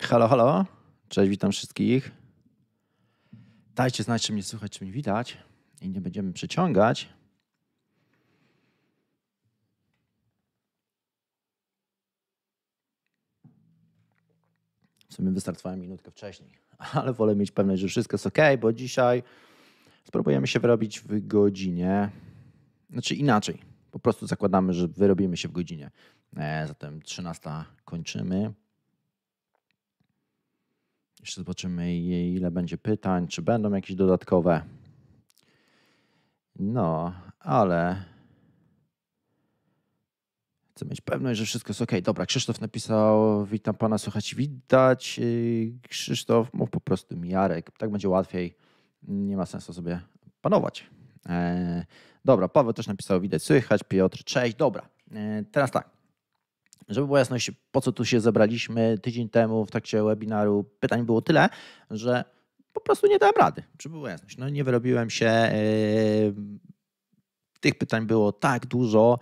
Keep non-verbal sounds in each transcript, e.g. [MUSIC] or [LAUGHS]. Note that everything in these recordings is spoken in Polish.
Halo, halo. Cześć, witam wszystkich. Dajcie znać, czy mnie słychać, czy mnie widać. I nie będziemy przeciągać. W sumie wystartowałem minutkę wcześniej, [LAUGHS] ale wolę mieć pewność, że wszystko jest ok, bo dzisiaj spróbujemy się wyrobić w godzinie. Znaczy inaczej. Po prostu zakładamy, że wyrobimy się w godzinie. E, zatem 13 kończymy. Jeszcze zobaczymy, ile będzie pytań, czy będą jakieś dodatkowe. No, ale chcę mieć pewność, że wszystko jest ok. Dobra, Krzysztof napisał, witam pana, słuchać, widać. Y, Krzysztof, mów po prostu Jarek, tak będzie łatwiej. Nie ma sensu sobie panować. E, dobra, Paweł też napisał, widać, słychać. Piotr, cześć. Dobra, e, teraz tak. Żeby była jasność, po co tu się zebraliśmy tydzień temu w trakcie webinaru, pytań było tyle, że po prostu nie dałem rady, żeby była jasność. No nie wyrobiłem się, yy, tych pytań było tak dużo,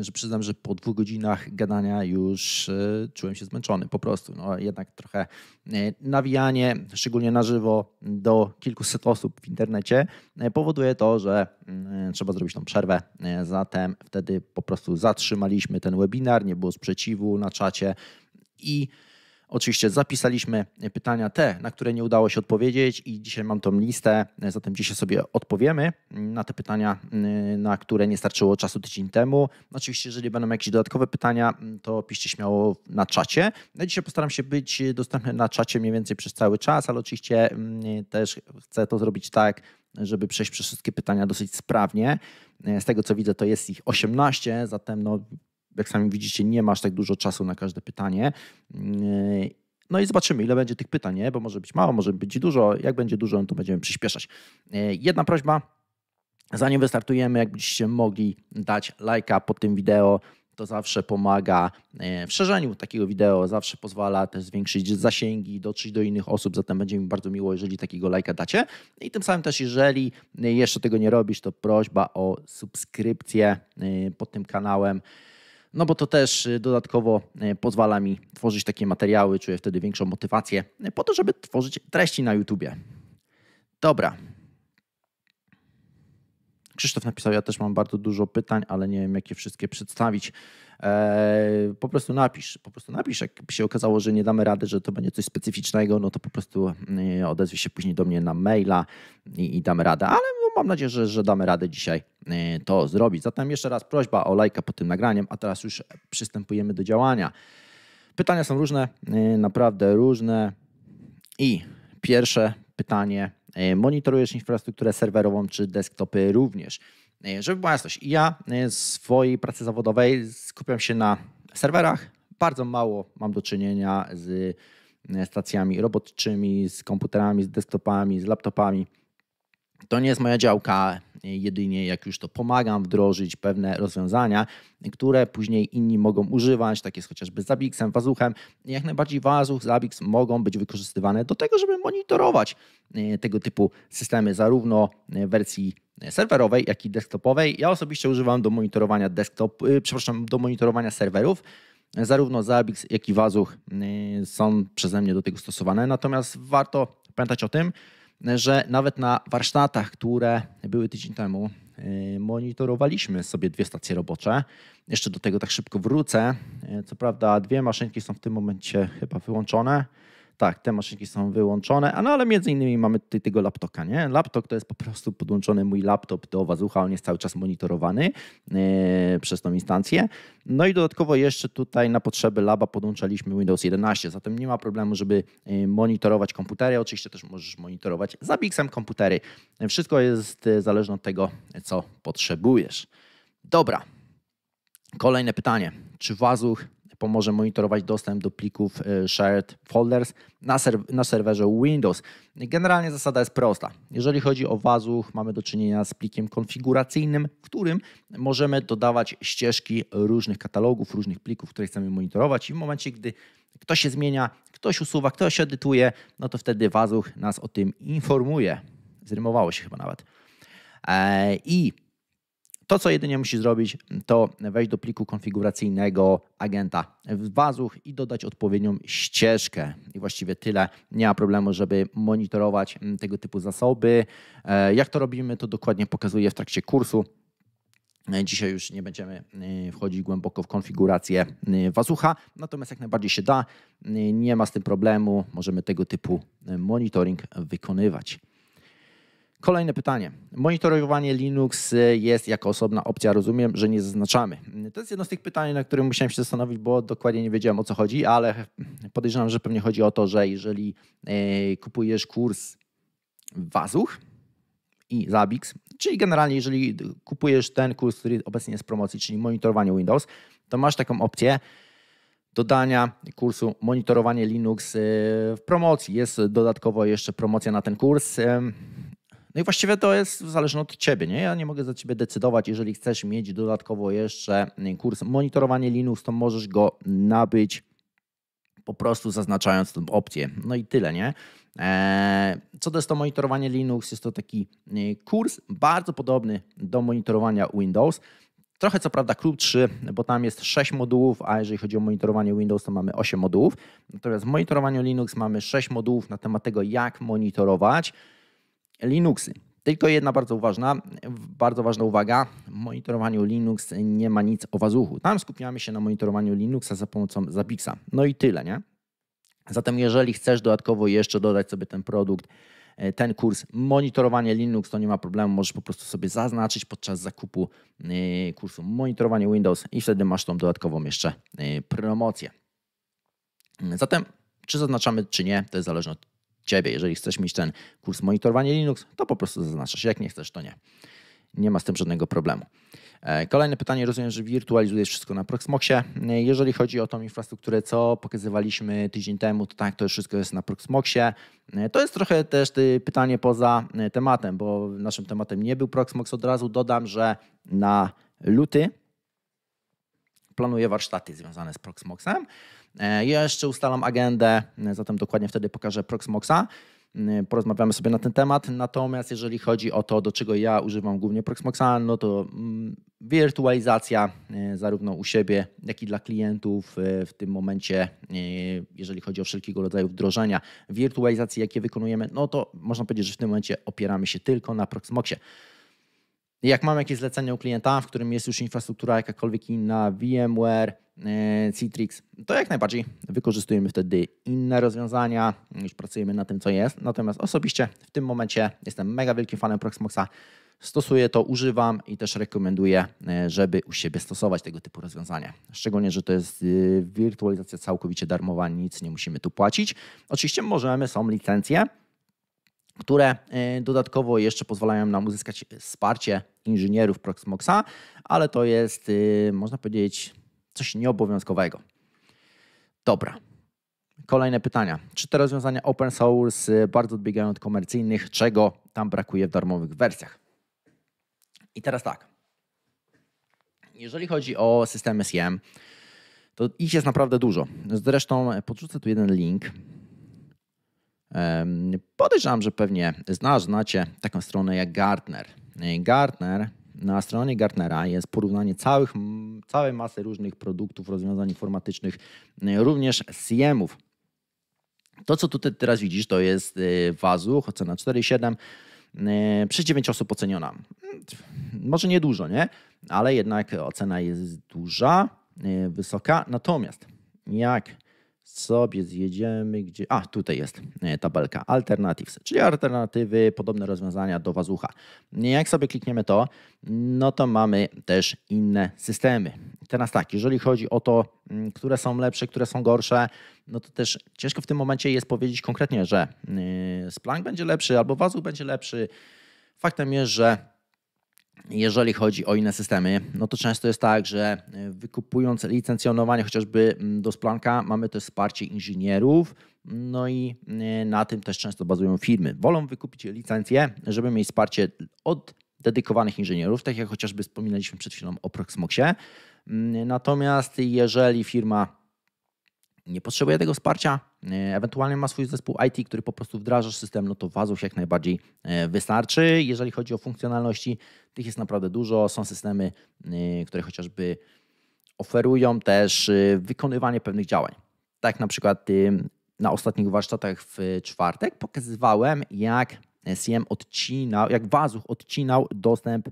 że przyznam, że po dwóch godzinach gadania już e, czułem się zmęczony po prostu. No, jednak trochę e, nawijanie, szczególnie na żywo, do kilkuset osób w internecie e, powoduje to, że mm, trzeba zrobić tą przerwę. Zatem wtedy po prostu zatrzymaliśmy ten webinar, nie było sprzeciwu na czacie i Oczywiście zapisaliśmy pytania te, na które nie udało się odpowiedzieć i dzisiaj mam tą listę, zatem dzisiaj sobie odpowiemy na te pytania, na które nie starczyło czasu tydzień temu. Oczywiście, jeżeli będą jakieś dodatkowe pytania, to piszcie śmiało na czacie. Ja no dzisiaj postaram się być dostępny na czacie mniej więcej przez cały czas, ale oczywiście mm, też chcę to zrobić tak, żeby przejść przez wszystkie pytania dosyć sprawnie. Z tego co widzę, to jest ich 18, zatem no, jak sami widzicie, nie masz tak dużo czasu na każde pytanie. No i zobaczymy, ile będzie tych pytań, nie? bo może być mało, może być dużo. Jak będzie dużo, no to będziemy przyspieszać. Jedna prośba, zanim wystartujemy, jakbyście mogli dać lajka pod tym wideo, to zawsze pomaga e, w szerzeniu takiego wideo, zawsze pozwala też zwiększyć zasięgi, dotrzeć do innych osób, zatem będzie mi bardzo miło, jeżeli takiego lajka dacie. I tym samym też, jeżeli jeszcze tego nie robisz, to prośba o subskrypcję e, pod tym kanałem no bo to też y, dodatkowo y, pozwala mi tworzyć takie materiały, czuję wtedy większą motywację y, po to, żeby tworzyć treści na YouTubie. Dobra. Krzysztof napisał, ja też mam bardzo dużo pytań, ale nie wiem, jakie wszystkie przedstawić. Eee, po prostu napisz, po prostu napisz. Jak się okazało, że nie damy rady, że to będzie coś specyficznego, no to po prostu odezwij się później do mnie na maila i, i damy radę. Ale mam nadzieję, że, że damy radę dzisiaj e, to zrobić. Zatem jeszcze raz prośba o lajka pod tym nagraniem, a teraz już przystępujemy do działania. Pytania są różne, e, naprawdę różne. I pierwsze pytanie: e, monitorujesz infrastrukturę serwerową czy desktopy również? Żeby była jasność, ja z swojej pracy zawodowej skupiam się na serwerach. Bardzo mało mam do czynienia z stacjami robotczymi, z komputerami, z desktopami, z laptopami. To nie jest moja działka, jedynie jak już to pomagam wdrożyć pewne rozwiązania, które później inni mogą używać, takie jest chociażby Zabixem, Wazuchem. Jak najbardziej Wazuch, Zabix mogą być wykorzystywane do tego, żeby monitorować e, tego typu systemy, zarówno w wersji serwerowej, jak i desktopowej. Ja osobiście używam do monitorowania desktop, e, przepraszam, do monitorowania serwerów. Zarówno Zabbix, jak i Wazuch e, są przeze mnie do tego stosowane. Natomiast warto pamiętać o tym, że nawet na warsztatach, które były tydzień temu, y, monitorowaliśmy sobie dwie stacje robocze. Jeszcze do tego tak szybko wrócę. Y, co prawda, dwie maszynki są w tym momencie chyba wyłączone. Tak, te maszynki są wyłączone, a no ale między innymi mamy tutaj tego laptopa, nie? Laptop to jest po prostu podłączony mój laptop do wazucha, on jest cały czas monitorowany yy, przez tą instancję. No i dodatkowo jeszcze tutaj na potrzeby laba podłączaliśmy Windows 11, zatem nie ma problemu, żeby e, monitorować komputery. Oczywiście też możesz monitorować za Bixem komputery. Wszystko jest e, zależne od tego, co potrzebujesz. Dobra. Kolejne pytanie. Czy wazuch pomoże monitorować dostęp do plików e, shared folders na, serw na serwerze Windows. Generalnie zasada jest prosta. Jeżeli chodzi o Wazuch, mamy do czynienia z plikiem konfiguracyjnym, w którym możemy dodawać ścieżki różnych katalogów, różnych plików, które chcemy monitorować i w momencie, gdy ktoś się zmienia, ktoś usuwa, ktoś edytuje, no to wtedy Wazuch nas o tym informuje. Zrymowało się chyba nawet. E, I to, co jedynie musisz zrobić, to wejść do pliku konfiguracyjnego agenta w bazuch i dodać odpowiednią ścieżkę. I właściwie tyle. Nie ma problemu, żeby monitorować mm, tego typu zasoby. E, jak to robimy, to dokładnie pokazuję w trakcie kursu. E, dzisiaj już nie będziemy e, wchodzić głęboko w konfigurację wazucha, natomiast jak najbardziej się da, nie ma z tym problemu, możemy tego typu monitoring wykonywać. Kolejne pytanie. Monitorowanie Linux e, jest jako osobna opcja, rozumiem, że nie zaznaczamy. To jest jedno z tych pytań, na którym musiałem się zastanowić, bo dokładnie nie wiedziałem o co chodzi, ale podejrzewam, że pewnie chodzi o to, że jeżeli e, kupujesz kurs Wazuch i Zabbix, czyli generalnie jeżeli kupujesz ten kurs, który obecnie jest w promocji, czyli monitorowanie Windows, to masz taką opcję, dodania kursu Monitorowanie Linux e, w promocji. Jest dodatkowo jeszcze promocja na ten kurs no i właściwie to jest zależne od ciebie, nie? Ja nie mogę za ciebie decydować. Jeżeli chcesz mieć dodatkowo jeszcze y, kurs monitorowanie Linux, to możesz go nabyć po prostu zaznaczając tą opcję. No i tyle, nie? E, co to jest to monitorowanie Linux? Jest to taki y, kurs bardzo podobny do monitorowania Windows. Trochę co prawda krótszy, bo tam jest 6 modułów, a jeżeli chodzi o monitorowanie Windows, to mamy 8 modułów. Natomiast w monitorowaniu Linux mamy 6 modułów na temat tego, jak monitorować. Linuxy. Tylko jedna bardzo ważna, bardzo ważna uwaga. W monitorowaniu Linux nie ma nic o wazuchu. Tam skupiamy się na monitorowaniu Linuxa za pomocą Zapixa. No i tyle, nie? Zatem jeżeli chcesz dodatkowo jeszcze dodać sobie ten produkt, e, ten kurs monitorowanie Linux, to nie ma problemu, możesz po prostu sobie zaznaczyć podczas zakupu e, kursu monitorowanie Windows i wtedy masz tą dodatkową jeszcze e, promocję. Zatem czy zaznaczamy, czy nie, to jest zależne od ciebie. Jeżeli chcesz mieć ten kurs monitorowanie Linux, to po prostu zaznaczasz. Jak nie chcesz, to nie. Nie ma z tym żadnego problemu. E, kolejne pytanie, rozumiem, że wirtualizujesz wszystko na Proxmoxie. E, jeżeli chodzi o tą infrastrukturę, co pokazywaliśmy tydzień temu, to tak, to wszystko jest na Proxmoxie. E, to jest trochę też pytanie poza tematem, bo naszym tematem nie był Proxmox. Od razu dodam, że na luty planuję warsztaty związane z Proxmoxem. E, ja jeszcze ustalam agendę, e, zatem dokładnie wtedy pokażę Proxmoxa. E, porozmawiamy sobie na ten temat. Natomiast jeżeli chodzi o to, do czego ja używam głównie Proxmoxa, no to mm, wirtualizacja zarówno u siebie, jak i dla klientów w tym momencie, jeżeli chodzi o wszelkiego rodzaju wdrożenia, wirtualizacje, jakie wykonujemy, no to można powiedzieć, że w tym momencie opieramy się tylko na Proxmoxie. Jak mam jakieś zlecenie u klienta, w którym jest już infrastruktura jakakolwiek inna, VMware, e, Citrix, to jak najbardziej wykorzystujemy wtedy inne rozwiązania, już pracujemy na tym, co jest. Natomiast osobiście w tym momencie jestem mega wielkim fanem Proxmoxa. Stosuję to, używam i też rekomenduję, e, żeby u siebie stosować tego typu rozwiązania. Szczególnie, że to jest e, wirtualizacja całkowicie darmowa, nic nie musimy tu płacić. Oczywiście możemy, są licencje, które y, dodatkowo jeszcze pozwalają nam uzyskać wsparcie inżynierów Proxmoxa, ale to jest, y, można powiedzieć, coś nieobowiązkowego. Dobra. Kolejne pytania. Czy te rozwiązania open source y, bardzo odbiegają od komercyjnych? Czego tam brakuje w darmowych wersjach? I teraz tak. Jeżeli chodzi o systemy SEM, to ich jest naprawdę dużo. Zresztą podrzucę tu jeden link Podejrzewam, że pewnie znasz, znacie taką stronę jak Gartner. Gartner, na stronie Gartnera jest porównanie całych, całej masy różnych produktów, rozwiązań informatycznych, y, również CM-ów. To, co tutaj teraz widzisz, to jest y, Wazuch, ocena 4,7 y, przez 9 osób oceniona. Mm, może nie dużo, nie? Ale jednak ocena jest duża, wysoka. Natomiast jak sobie zjedziemy, gdzie. A, tutaj jest e, tabelka Alternatives, czyli alternatywy, podobne rozwiązania do Wazucha. Jak sobie klikniemy to, no to mamy też inne systemy. Teraz tak, jeżeli chodzi o to, mm, które są lepsze, które są gorsze, no to też ciężko w tym momencie jest powiedzieć konkretnie, że y, Splunk będzie lepszy albo Wazuch będzie lepszy. Faktem jest, że jeżeli chodzi o inne systemy, no to często jest tak, że e, wykupując licencjonowanie chociażby mm, do Splanka, mamy też wsparcie inżynierów, no i e, na tym też często bazują firmy. Wolą wykupić licencję, żeby mieć wsparcie od dedykowanych inżynierów, tak jak chociażby wspominaliśmy przed chwilą o Proxmoxie. Mm, natomiast jeżeli firma nie potrzebuje tego wsparcia, E, ewentualnie ma swój zespół IT, który po prostu wdrażasz system, no to Wazów jak najbardziej e, wystarczy. Jeżeli chodzi o funkcjonalności, tych jest naprawdę dużo. Są systemy, e, które chociażby oferują też wykonywanie pewnych działań. Tak na przykład y, na ostatnich warsztatach w czwartek pokazywałem, jak SIEM odcinał, jak Wazuch odcinał dostęp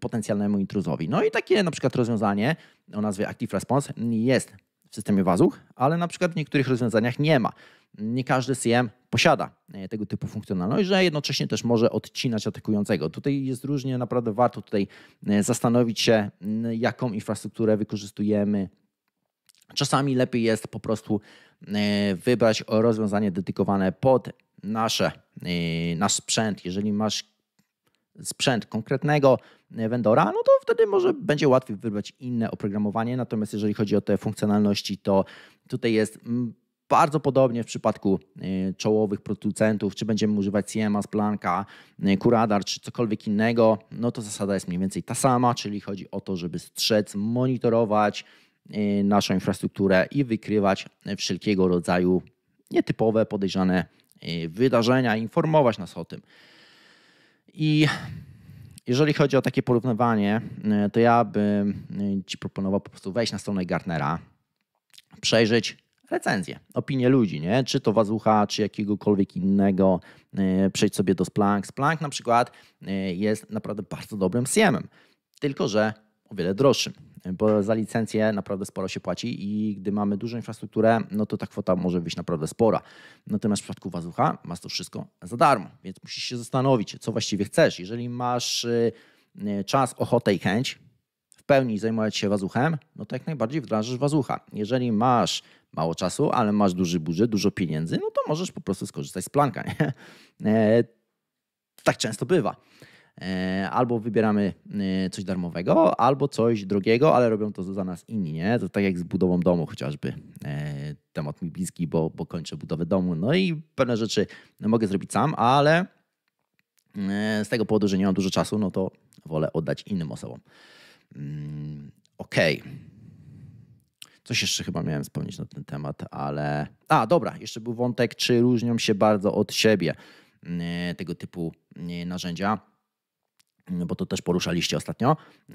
potencjalnemu intruzowi. No i takie na przykład rozwiązanie o nazwie Active Response jest w systemie wazów, ale na przykład w niektórych rozwiązaniach nie ma. Nie każdy CM posiada e, tego typu funkcjonalność, że jednocześnie też może odcinać atakującego. Tutaj jest różnie, naprawdę warto tutaj e, zastanowić się, jaką infrastrukturę wykorzystujemy. Czasami lepiej jest po prostu e, wybrać rozwiązanie dedykowane pod nasze, nasz sprzęt. Jeżeli masz sprzęt konkretnego e, vendora, no to wtedy może będzie łatwiej wybrać inne oprogramowanie. Natomiast jeżeli chodzi o te funkcjonalności, to tutaj jest mm, bardzo podobnie w przypadku e, czołowych producentów, czy będziemy używać CMA, Splanka, Kuradar, e, czy cokolwiek innego, no to zasada jest mniej więcej ta sama, czyli chodzi o to, żeby strzec, monitorować naszą infrastrukturę i wykrywać wszelkiego rodzaju nietypowe, podejrzane wydarzenia, informować nas o tym. I jeżeli chodzi o takie porównywanie, e, to ja bym e, Ci proponował po prostu wejść na stronę Gartnera, przejrzeć recenzje, opinie ludzi, nie? czy to Wazucha, czy jakiegokolwiek innego. E, przejdź sobie do Splunk. Splunk na przykład jest naprawdę bardzo dobrym CM-em, tylko że o wiele droższym, bo za licencję naprawdę sporo się płaci i gdy mamy dużą infrastrukturę, no to ta kwota może być naprawdę spora. Natomiast w przypadku Wazucha masz to wszystko za darmo, więc musisz się zastanowić, co właściwie chcesz. Jeżeli masz y, y, czas, ochotę i chęć w pełni zajmować się Wazuchem, no to jak najbardziej wdrażasz Wazucha. Jeżeli masz mało czasu, ale masz duży budżet, dużo pieniędzy, no to możesz po prostu skorzystać z Planka. Nie? [LAUGHS] E, tak często bywa. E, albo wybieramy e, coś darmowego, albo coś drogiego, ale robią to za nas inni, nie? To tak jak z budową domu chociażby. E, temat mi bliski, bo, bo kończę budowę domu. No i pewne rzeczy mogę zrobić sam, ale z tego powodu, że nie mam dużo czasu, no to wolę oddać innym osobom. Mm, okej. Okay. Coś jeszcze chyba miałem wspomnieć na ten temat, ale. A, dobra, jeszcze był wątek, czy różnią się bardzo od siebie tego typu narzędzia bo to też poruszaliście ostatnio. E,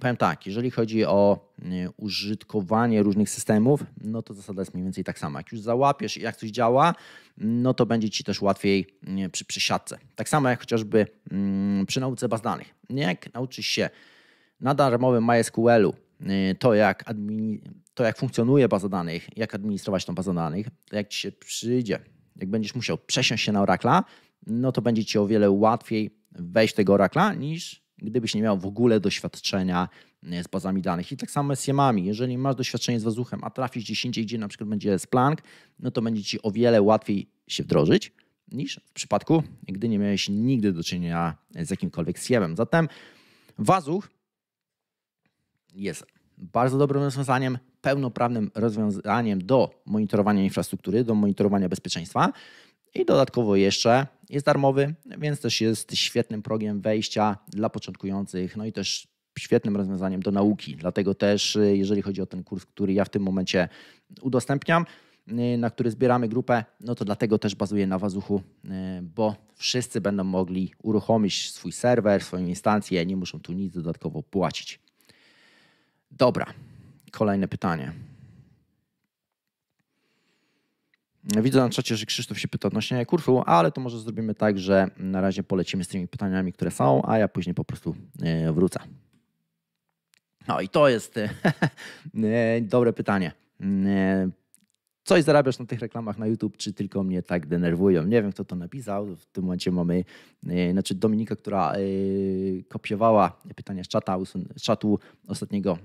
powiem tak, jeżeli chodzi o e, użytkowanie różnych systemów, no to zasada jest mniej więcej tak sama. Jak już załapiesz, jak coś działa, no to będzie ci też łatwiej e, przy, przy siatce. Tak samo jak chociażby mm, przy nauce baz danych. Jak nauczysz się na darmowym MySQL-u to jak, to, jak funkcjonuje baza danych, jak administrować tą bazę danych, jak ci się przyjdzie, jak będziesz musiał przesiąść się na Oracle, no to będzie ci o wiele łatwiej wejść tego orakla, niż gdybyś nie miał w ogóle doświadczenia e, z bazami danych. I tak samo z jemami. Jeżeli masz doświadczenie z wazuchem, a trafisz gdzieś indziej, gdzie na przykład będzie Splunk, no to będzie ci o wiele łatwiej się wdrożyć niż w przypadku, gdy nie miałeś nigdy do czynienia z jakimkolwiek siemem. Zatem wazuch jest bardzo dobrym rozwiązaniem, pełnoprawnym rozwiązaniem do monitorowania infrastruktury, do monitorowania bezpieczeństwa. I dodatkowo jeszcze jest darmowy, więc też jest świetnym progiem wejścia dla początkujących, no i też świetnym rozwiązaniem do nauki. Dlatego też, y, jeżeli chodzi o ten kurs, który ja w tym momencie udostępniam, y, na który zbieramy grupę, no to dlatego też bazuje na Wazuchu, y, bo wszyscy będą mogli uruchomić swój serwer, swoją instancję, nie muszą tu nic dodatkowo płacić. Dobra, kolejne pytanie. Widzę na czacie, że Krzysztof się pyta odnośnie kursu, ale to może zrobimy tak, że na razie polecimy z tymi pytaniami, które są, a ja później po prostu e, wrócę. No i to jest [LAUGHS] e, dobre pytanie. E, coś zarabiasz na tych reklamach na YouTube, czy tylko mnie tak denerwują? Nie wiem, kto to napisał. W tym momencie mamy, znaczy Dominika, która kopiowała pytania z, czata, z czatu ostatniego,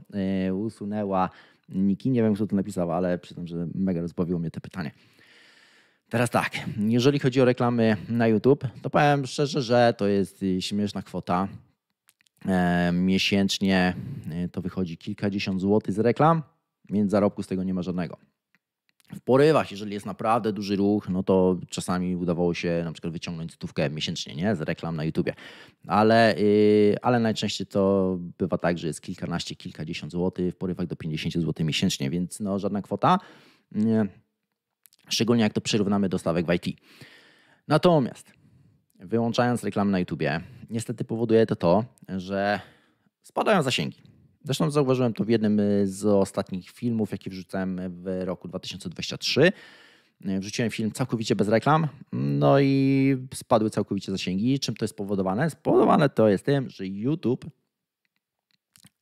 usunęła Niki. Nie wiem, kto to napisał, ale przyznam, że mega rozbawiło mnie to pytanie. Teraz tak, jeżeli chodzi o reklamy na YouTube, to powiem szczerze, że to jest y, śmieszna kwota. E, miesięcznie y, to wychodzi kilkadziesiąt złotych z reklam, więc zarobku z tego nie ma żadnego. W porywach, jeżeli jest naprawdę duży ruch, no to czasami udawało się na przykład wyciągnąć stówkę miesięcznie nie? z reklam na YouTubie. Ale, yy, ale najczęściej to bywa tak, że jest kilkanaście, kilkadziesiąt złotych, w porywach do 50 złotych miesięcznie, więc no, żadna kwota. Nie Szczególnie jak to przyrównamy do stawek w IT. Natomiast wyłączając reklamy na YouTube niestety powoduje to to, że spadają zasięgi. Zresztą zauważyłem to w jednym z ostatnich filmów, jaki wrzucałem w roku 2023. Wrzuciłem film całkowicie bez reklam, no i spadły całkowicie zasięgi. Czym to jest spowodowane? Spowodowane to jest tym, że YouTube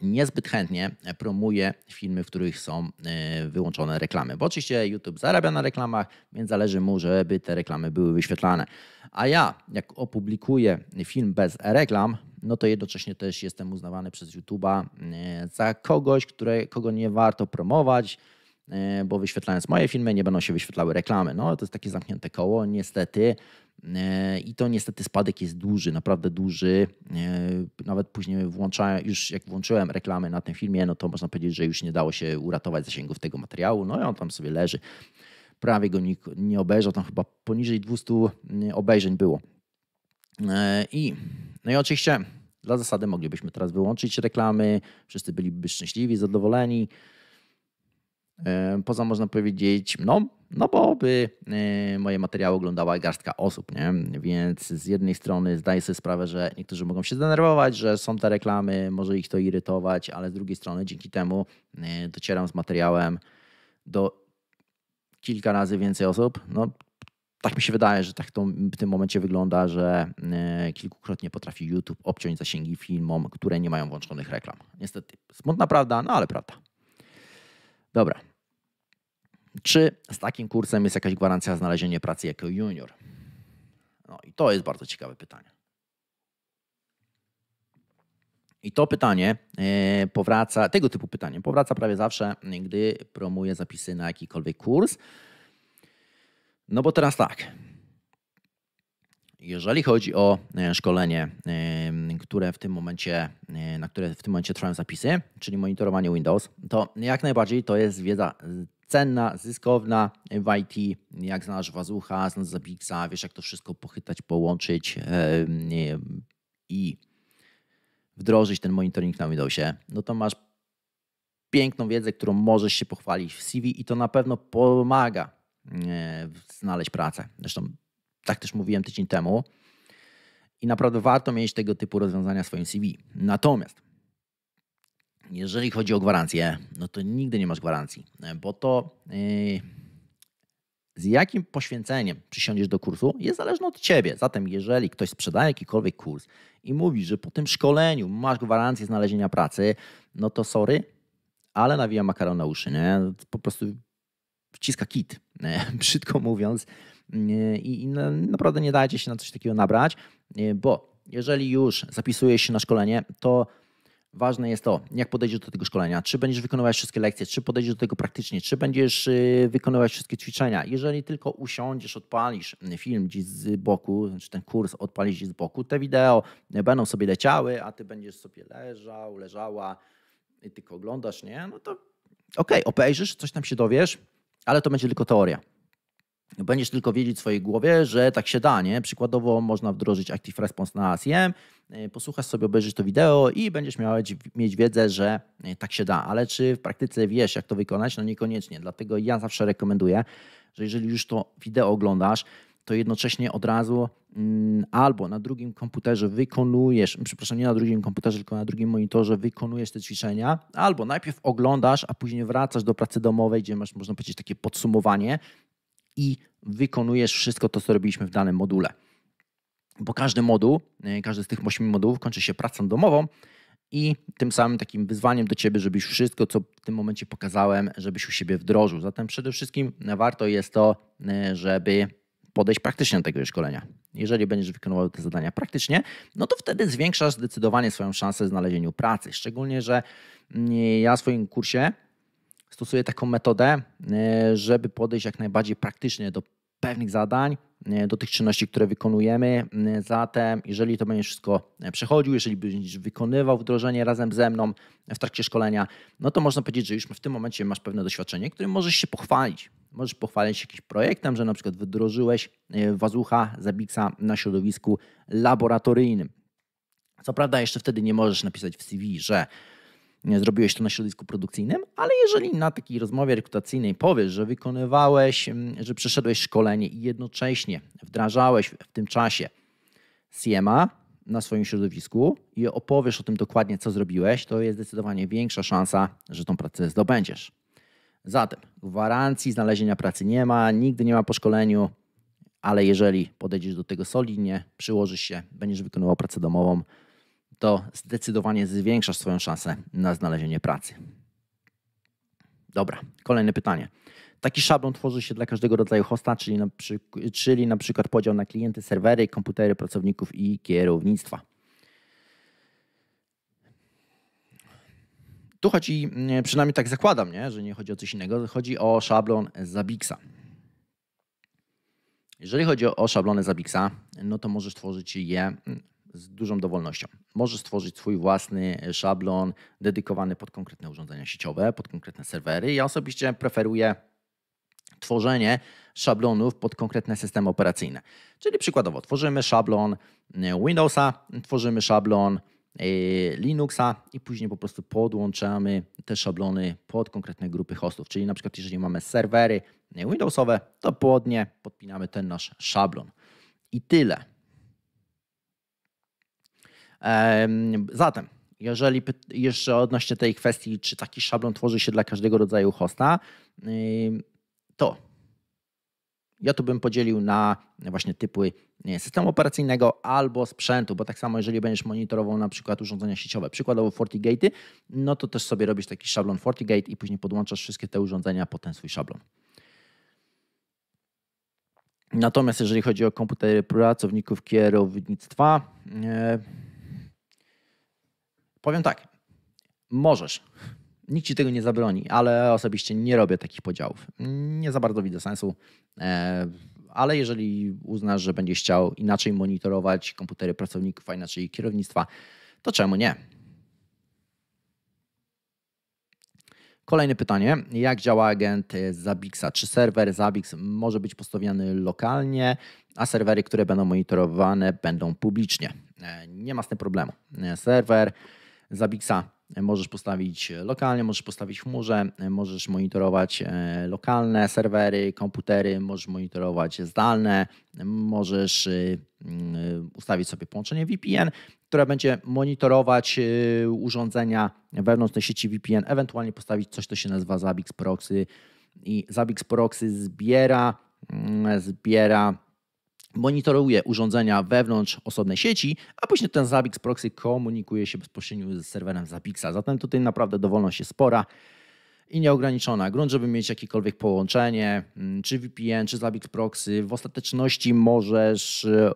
niezbyt chętnie promuje filmy, w których są e, wyłączone reklamy. Bo oczywiście YouTube zarabia na reklamach, więc zależy mu, żeby te reklamy były wyświetlane. A ja, jak opublikuję film bez reklam, no to jednocześnie też jestem uznawany przez YouTube'a e, za kogoś, które, kogo nie warto promować E, bo wyświetlając moje filmy nie będą się wyświetlały reklamy. No to jest takie zamknięte koło, niestety. E, I to niestety spadek jest duży, naprawdę duży. E, nawet później włączałem, już jak włączyłem reklamy na tym filmie, no to można powiedzieć, że już nie dało się uratować zasięgów tego materiału. No i on tam sobie leży. Prawie go nie, nie obejrzał, tam chyba poniżej 200 obejrzeń było. I, no i oczywiście dla zasady moglibyśmy teraz wyłączyć reklamy, wszyscy byliby szczęśliwi, zadowoleni. Poza można powiedzieć, no, no bo by e, moje materiały oglądała garstka osób, nie? Więc z jednej strony zdaję sobie sprawę, że niektórzy mogą się zdenerwować, że są te reklamy, może ich to irytować, ale z drugiej strony dzięki temu e, docieram z materiałem do kilka razy więcej osób. No, tak mi się wydaje, że tak to w tym momencie wygląda, że e, kilkukrotnie potrafi YouTube obciąć zasięgi filmom, które nie mają włączonych reklam. Niestety, smutna prawda, no ale prawda. Dobra. Czy z takim kursem jest jakaś gwarancja znalezienia pracy jako junior? No i to jest bardzo ciekawe pytanie. I to pytanie e, powraca, tego typu pytanie powraca prawie zawsze, gdy promuję zapisy na jakikolwiek kurs. No bo teraz tak. Jeżeli chodzi o e, szkolenie które w tym momencie, e, na które w tym momencie trwają zapisy, czyli monitorowanie Windows, to jak najbardziej to jest wiedza e, cenna, zyskowna w IT, jak znasz Wazucha, znasz Zabixa, wiesz jak to wszystko pochytać, połączyć e, i wdrożyć ten monitoring na Windowsie, no to masz piękną wiedzę, którą możesz się pochwalić w CV i to na pewno pomaga znaleźć pracę. Zresztą tak też mówiłem tydzień temu, i naprawdę warto mieć tego typu rozwiązania w swoim CV. Natomiast jeżeli chodzi o gwarancję, no to nigdy nie masz gwarancji, bo to yy, z jakim poświęceniem przysiądziesz do kursu jest zależne od ciebie. Zatem, jeżeli ktoś sprzedaje jakikolwiek kurs i mówi, że po tym szkoleniu masz gwarancję znalezienia pracy, no to sorry, ale nawija makaron na uszy, nie? Po prostu wciska kit, [LAUGHS] brzydko mówiąc. Y, I naprawdę nie dajcie się na coś takiego nabrać. Y, bo jeżeli już zapisujesz się na szkolenie, to ważne jest to, jak podejdziesz do tego szkolenia, czy będziesz wykonywać wszystkie lekcje, czy podejdziesz do tego praktycznie, czy będziesz y, wykonywać wszystkie ćwiczenia. Jeżeli tylko usiądziesz, odpalisz y, film gdzieś z boku, czy ten kurs odpalisz gdzieś z boku, te wideo będą sobie leciały, a ty będziesz sobie leżał, leżała i tylko oglądasz, nie? No to okej, okay, obejrzysz, coś tam się dowiesz, ale to będzie tylko teoria. Będziesz tylko wiedzieć w swojej głowie, że tak się da, nie? Przykładowo można wdrożyć Active Response na ACM, y, posłuchasz sobie, obejrzysz to wideo i będziesz miał, mieć wiedzę, że y, tak się da. Ale czy w praktyce wiesz, jak to wykonać? No niekoniecznie. Dlatego ja zawsze rekomenduję, że jeżeli już to wideo oglądasz, to jednocześnie od razu mm, albo na drugim komputerze wykonujesz, przepraszam, nie na drugim komputerze, tylko na drugim monitorze wykonujesz te ćwiczenia, albo najpierw oglądasz, a później wracasz do pracy domowej, gdzie masz, można powiedzieć, takie podsumowanie i wykonujesz wszystko to, co robiliśmy w danym module. Bo każdy moduł, e, każdy z tych ośmiu modułów kończy się pracą domową i tym samym takim wyzwaniem do ciebie, żebyś wszystko, co w tym momencie pokazałem, żebyś u siebie wdrożył. Zatem przede wszystkim e, warto jest to, e, żeby podejść praktycznie do tego szkolenia. Jeżeli będziesz wykonywał te zadania praktycznie, no to wtedy zwiększasz zdecydowanie swoją szansę znalezieniu pracy. Szczególnie, że mm, ja w swoim kursie stosuję taką metodę, e, żeby podejść jak najbardziej praktycznie do pewnych zadań, e, do tych czynności, które wykonujemy. E, zatem, jeżeli to będziesz wszystko przechodził, jeżeli będziesz wykonywał wdrożenie razem ze mną w trakcie szkolenia, no to można powiedzieć, że już w tym momencie masz pewne doświadczenie, którym możesz się pochwalić. Możesz pochwalić się jakimś projektem, że na przykład wdrożyłeś wazucha Zabixa na środowisku laboratoryjnym. Co prawda, jeszcze wtedy nie możesz napisać w CV, że zrobiłeś to na środowisku produkcyjnym, ale jeżeli na takiej rozmowie rekrutacyjnej powiesz, że wykonywałeś, mm, że przeszedłeś szkolenie i jednocześnie wdrażałeś w tym czasie CMA na swoim środowisku i opowiesz o tym dokładnie, co zrobiłeś, to jest zdecydowanie większa szansa, że tą pracę zdobędziesz. Zatem gwarancji znalezienia pracy nie ma, nigdy nie ma po szkoleniu, ale jeżeli podejdziesz do tego solidnie, przyłożysz się, będziesz wykonywał pracę domową, to zdecydowanie zwiększasz swoją szansę na znalezienie pracy. Dobra, kolejne pytanie. Taki szablon tworzy się dla każdego rodzaju hosta, czyli na, czyli na przykład podział na klienty, serwery, komputery, pracowników i kierownictwa. Tu chodzi, przynajmniej tak zakładam, nie? że nie chodzi o coś innego, chodzi o szablon Zabixa. Jeżeli chodzi o szablony Zabixa, no to możesz tworzyć je mm, z dużą dowolnością. Możesz stworzyć swój własny szablon dedykowany pod konkretne urządzenia sieciowe, pod konkretne serwery. Ja osobiście preferuję tworzenie szablonów pod konkretne systemy operacyjne. Czyli przykładowo tworzymy szablon Windowsa, tworzymy szablon e, Linuxa i później po prostu podłączamy te szablony pod konkretne grupy hostów. Czyli na przykład jeżeli mamy serwery Windowsowe, to podnie podpinamy ten nasz szablon. I tyle. Zatem, jeżeli jeszcze odnośnie tej kwestii, czy taki szablon tworzy się dla każdego rodzaju hosta, to ja to bym podzielił na właśnie typy systemu operacyjnego albo sprzętu, bo tak samo jeżeli będziesz monitorował na przykład urządzenia sieciowe, przykładowo FortiGate, no to też sobie robisz taki szablon FortiGate i później podłączasz wszystkie te urządzenia pod ten swój szablon. Natomiast jeżeli chodzi o komputery pracowników kierownictwa, e, Powiem tak, możesz. Nikt ci tego nie zabroni, ale osobiście nie robię takich podziałów. Nie za bardzo widzę sensu, e, ale jeżeli uznasz, że będziesz chciał inaczej monitorować komputery pracowników, a inaczej kierownictwa, to czemu nie? Kolejne pytanie. Jak działa agent Zabixa? Czy serwer Zabix może być postawiany lokalnie, a serwery, które będą monitorowane, będą publicznie? E, nie ma z tym problemu. E, serwer za Bixa możesz postawić lokalnie, możesz postawić w chmurze, możesz monitorować e, lokalne serwery, komputery, możesz monitorować zdalne, możesz e, mm, ustawić sobie połączenie VPN, które będzie monitorować e, urządzenia wewnątrz tej sieci VPN, ewentualnie postawić coś, co się nazywa Zabbix Proxy i Zabbix Proxy zbiera, mm, zbiera monitoruje urządzenia wewnątrz osobnej sieci, a później ten Zabbix proxy komunikuje się bezpośrednio z serwerem Zabbixa. Zatem tutaj naprawdę dowolność jest spora i nieograniczona. Grunt, żeby mieć jakiekolwiek połączenie, mm, czy VPN, czy Zabbix proxy, w ostateczności możesz e,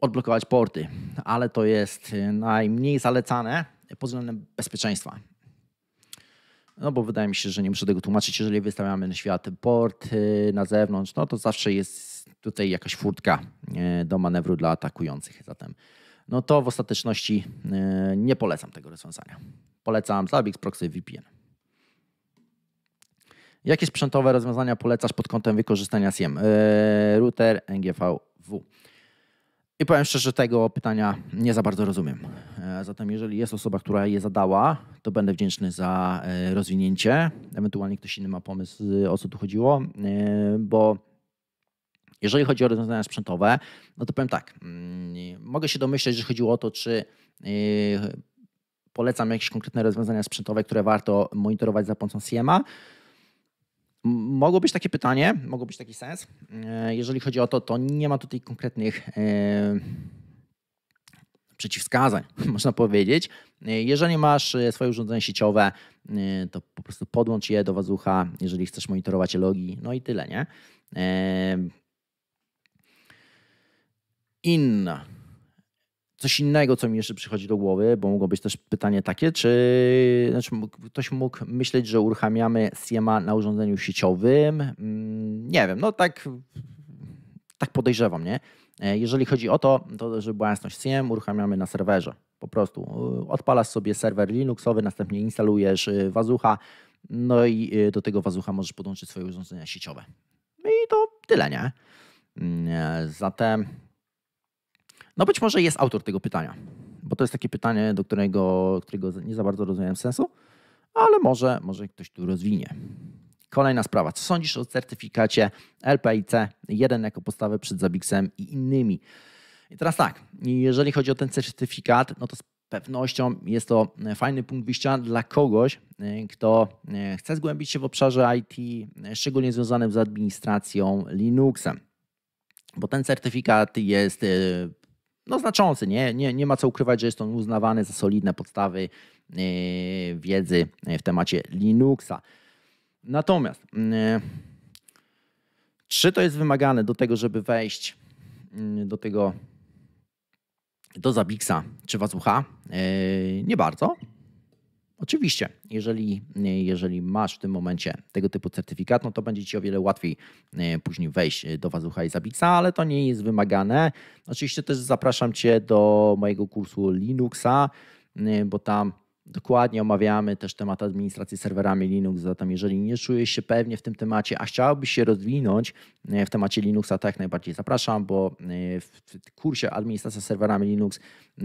odblokować porty, ale to jest e, najmniej zalecane pod względem bezpieczeństwa. No bo wydaje mi się, że nie muszę tego tłumaczyć. Jeżeli wystawiamy na świat port y, na zewnątrz, no to zawsze jest tutaj jakaś furtka y, do manewru dla atakujących. Zatem no to w ostateczności y, nie polecam tego rozwiązania. Polecam Zabbix Proxy VPN. Jakie sprzętowe rozwiązania polecasz pod kątem wykorzystania SIEM? Router NGVW. I powiem szczerze, że tego pytania nie za bardzo rozumiem. E, zatem, jeżeli jest osoba, która je zadała, to będę wdzięczny za e, rozwinięcie. Ewentualnie ktoś inny ma pomysł, e, o co tu chodziło, bo jeżeli chodzi o rozwiązania sprzętowe, no to powiem tak. Mm, mogę się domyśleć, że chodziło o to, czy polecam jakieś konkretne rozwiązania sprzętowe, które warto monitorować za pomocą CMA. Mogło być takie pytanie, mogło być taki sens. E, jeżeli chodzi o to, to nie ma tutaj konkretnych e, przeciwwskazań, [LAUGHS] można powiedzieć. E, jeżeli masz swoje urządzenie sieciowe, to po prostu podłącz je do wazucha, jeżeli chcesz monitorować logi, no i tyle, nie? Inna Coś innego, co mi jeszcze przychodzi do głowy, bo mogło być też pytanie takie, czy znaczy, ktoś mógł myśleć, że uruchamiamy SIEMA na urządzeniu sieciowym. Mm, nie wiem, no tak, tak podejrzewam, nie? E, jeżeli chodzi o to, to żeby była jasność, SIEM uruchamiamy na serwerze. Po prostu e, odpalasz sobie serwer Linuxowy, następnie instalujesz e, Wazucha, no i do tego Wazucha możesz podłączyć swoje urządzenia sieciowe. No I to tyle, nie? Mm, zatem no być może jest autor tego pytania, bo to jest takie pytanie, do którego, którego nie za bardzo rozumiem sensu, ale może, może ktoś tu rozwinie. Kolejna sprawa. Co sądzisz o certyfikacie LPIC1 jako podstawę przed Zabixem i innymi? I teraz tak, jeżeli chodzi o ten certyfikat, no to z pewnością jest to fajny punkt wyjścia dla kogoś, e, kto e, chce zgłębić się w obszarze IT, e, szczególnie związanym z administracją Linuxem. Bo ten certyfikat jest no, znaczący. Nie? Nie, nie ma co ukrywać, że jest on uznawany za solidne podstawy e, wiedzy e, w temacie Linuxa. Natomiast mm, e, czy to jest wymagane do tego, żeby wejść mm, do tego do Zabixa czy Wazucha? Nie bardzo. Oczywiście, jeżeli, jeżeli masz w tym momencie tego typu certyfikat, no to będzie ci o wiele łatwiej e, później wejść e, do Wazucha i Zabica, ale to nie jest wymagane. Oczywiście też zapraszam Cię do mojego kursu Linuxa, e, bo tam dokładnie omawiamy też temat administracji serwerami Linux. Zatem jeżeli nie czujesz się pewnie w tym temacie, a chciałbyś się rozwinąć w temacie Linuxa, to jak najbardziej zapraszam, bo w kursie administracja serwerami Linux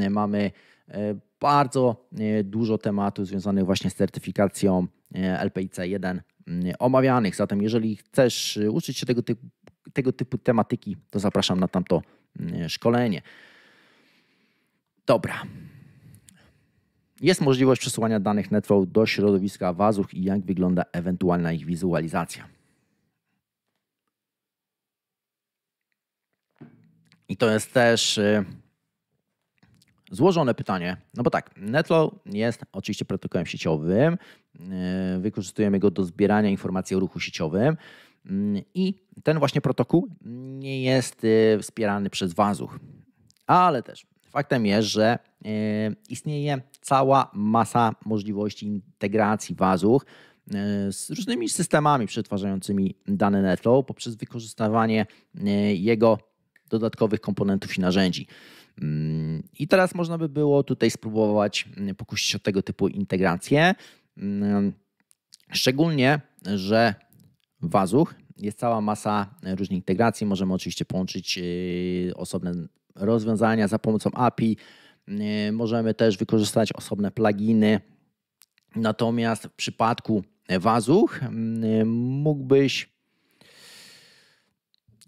mamy E, bardzo e, dużo tematów związanych właśnie z certyfikacją e, LPIC1 mm, omawianych. Zatem, jeżeli chcesz uczyć się tego typu, tego typu tematyki, to zapraszam na tamto mm, szkolenie. Dobra. Jest możliwość przesyłania danych NetFlow do środowiska wazów i jak wygląda ewentualna ich wizualizacja. I to jest też Złożone pytanie, no bo tak, Netlow jest oczywiście protokołem sieciowym, e, wykorzystujemy go do zbierania informacji o ruchu sieciowym mm, i ten właśnie protokół nie jest e, wspierany przez Wazuch, ale też faktem jest, że e, istnieje cała masa możliwości integracji Wazuch z różnymi systemami przetwarzającymi dane Netlow poprzez wykorzystywanie jego dodatkowych komponentów i narzędzi. I teraz można by było tutaj spróbować mm, pokusić o tego typu integrację. Mm, szczególnie, że wazuch jest cała masa różnych integracji. Możemy oczywiście połączyć y, osobne rozwiązania za pomocą API. Y, możemy też wykorzystać osobne pluginy. Natomiast w przypadku wazuch mm, mógłbyś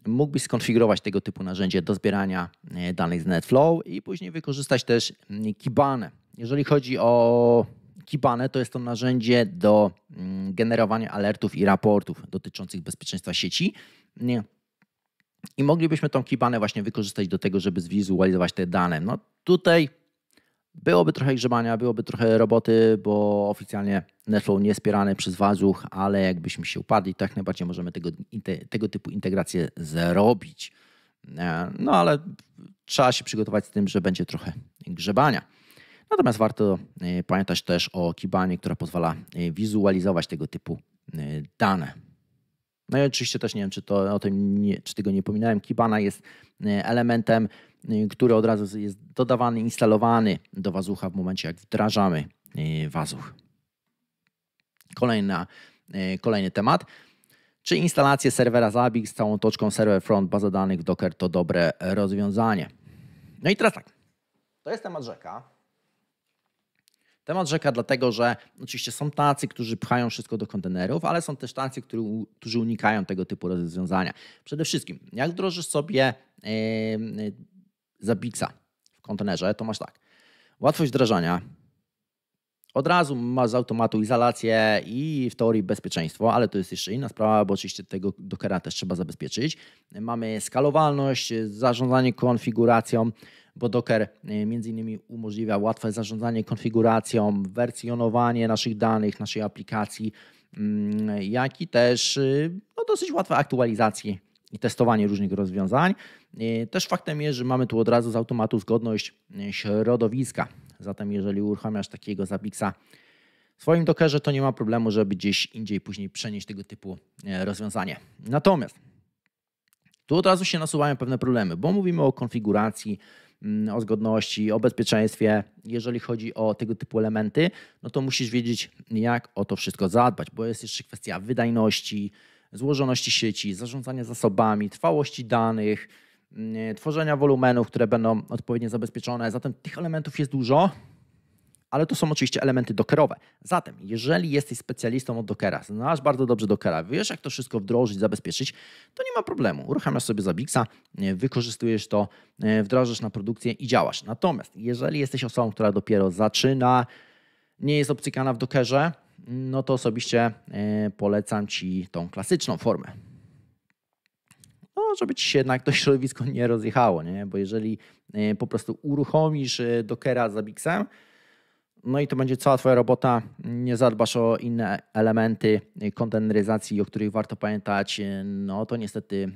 mógłbyś skonfigurować tego typu narzędzie do zbierania e, danych z NetFlow i później wykorzystać też Kibane. Jeżeli chodzi o Kibane, to jest to narzędzie do mm, generowania alertów i raportów dotyczących bezpieczeństwa sieci. Nie. I moglibyśmy tą Kibanę właśnie wykorzystać do tego, żeby zwizualizować te dane. No tutaj Byłoby trochę grzebania, byłoby trochę roboty, bo oficjalnie Netflow nie wspierany przez Wazuch, ale jakbyśmy się upadli, to jak najbardziej możemy tego, tego typu integrację zrobić. E, no ale trzeba się przygotować z tym, że będzie trochę grzebania. Natomiast warto e, pamiętać też o Kibanie, która pozwala e, wizualizować tego typu dane. No i oczywiście też nie wiem, czy, to, o tym nie, czy tego nie pominąłem. Kibana jest elementem Y, który od razu jest dodawany, instalowany do wazucha w momencie, jak wdrażamy y, wazuch. Kolejna, y, kolejny temat. Czy instalacja serwera Zabbix z całą toczką server front, baza danych w Docker to dobre rozwiązanie? No i teraz tak. To jest temat rzeka. Temat rzeka dlatego, że oczywiście są tacy, którzy pchają wszystko do kontenerów, ale są też tacy, którzy unikają tego typu rozwiązania. Przede wszystkim, jak wdrożysz sobie Zapixa w kontenerze, to masz tak. Łatwość wdrażania. Od razu masz z automatu izolację i w teorii bezpieczeństwo, ale to jest jeszcze inna sprawa, bo oczywiście tego Dockera też trzeba zabezpieczyć. Mamy skalowalność, zarządzanie konfiguracją, bo Docker e, między innymi umożliwia łatwe zarządzanie konfiguracją, wersjonowanie naszych danych, naszej aplikacji, mm, jak i też e, no, dosyć łatwe aktualizacje i testowanie różnych rozwiązań. E, też faktem jest, że mamy tu od razu z automatu zgodność e, środowiska. Zatem jeżeli uruchamiasz takiego Zapixa w swoim dockerze, to nie ma problemu, żeby gdzieś indziej później przenieść tego typu e, rozwiązanie. Natomiast tu od razu się nasuwają pewne problemy, bo mówimy o konfiguracji, mm, o zgodności, o bezpieczeństwie. Jeżeli chodzi o tego typu elementy, no to musisz wiedzieć, jak o to wszystko zadbać, bo jest jeszcze kwestia wydajności, złożoności sieci, zarządzania zasobami, trwałości danych, mm, e, tworzenia wolumenów, które będą odpowiednio zabezpieczone. Zatem tych elementów jest dużo, ale to są oczywiście elementy dokerowe. Zatem, jeżeli jesteś specjalistą od Dockera, znasz bardzo dobrze Dockera, wiesz jak to wszystko wdrożyć, zabezpieczyć, to nie ma problemu. Uruchamiasz sobie Zabixa, e, wykorzystujesz to, e, wdrażasz na produkcję i działasz. Natomiast jeżeli jesteś osobą, która dopiero zaczyna, nie jest obcykana w Dockerze, no to osobiście e, polecam Ci tą klasyczną formę. No, żeby Ci się jednak to [LAUGHS] środowisko nie rozjechało, nie? bo jeżeli e, po prostu uruchomisz e, Dockera za Bixem, no i to będzie cała Twoja robota. Nie zadbasz o inne elementy konteneryzacji, o których warto pamiętać. No to niestety